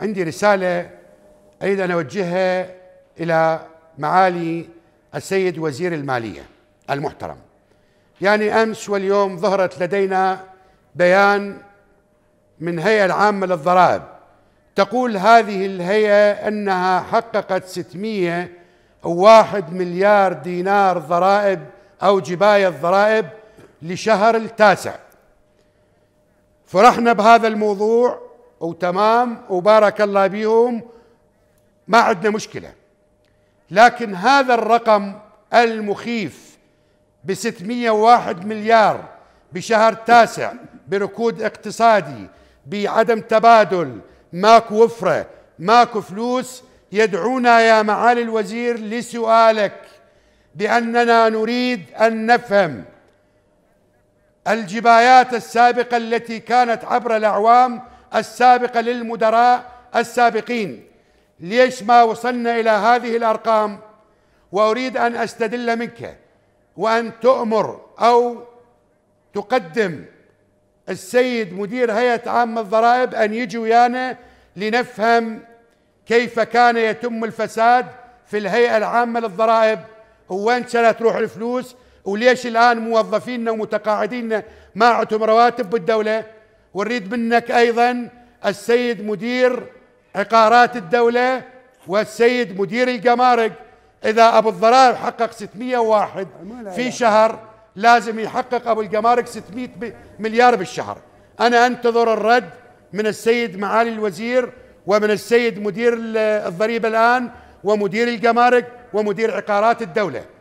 عندي رسالة أريد أن أوجهها إلى معالي السيد وزير المالية المحترم يعني أمس واليوم ظهرت لدينا بيان من هيئة العامة للضرائب تقول هذه الهيئة أنها حققت 601 مليار دينار ضرائب أو جباية ضرائب لشهر التاسع فرحنا بهذا الموضوع وتمام وبارك الله بيهم ما عندنا مشكله لكن هذا الرقم المخيف ب 601 مليار بشهر تاسع بركود اقتصادي بعدم تبادل ماكو وفره ماكو فلوس يدعونا يا معالي الوزير لسؤالك باننا نريد ان نفهم الجبايات السابقه التي كانت عبر الاعوام السابقة للمدراء السابقين ليش ما وصلنا إلى هذه الأرقام وأريد أن أستدل منك وأن تؤمر أو تقدم السيد مدير هيئة عامة الضرائب أن يجي ويانا لنفهم كيف كان يتم الفساد في الهيئة العامة للضرائب وين كانت تروح الفلوس وليش الآن موظفينا ومتقاعديننا ما عندهم رواتب بالدولة واريد منك أيضا السيد مدير عقارات الدولة والسيد مدير الجمارك إذا أبو الضرائب حقق 601 في شهر لازم يحقق أبو الجمارك 600 مليار بالشهر أنا أنتظر الرد من السيد معالي الوزير ومن السيد مدير الضريبة الآن ومدير الجمارك ومدير عقارات الدولة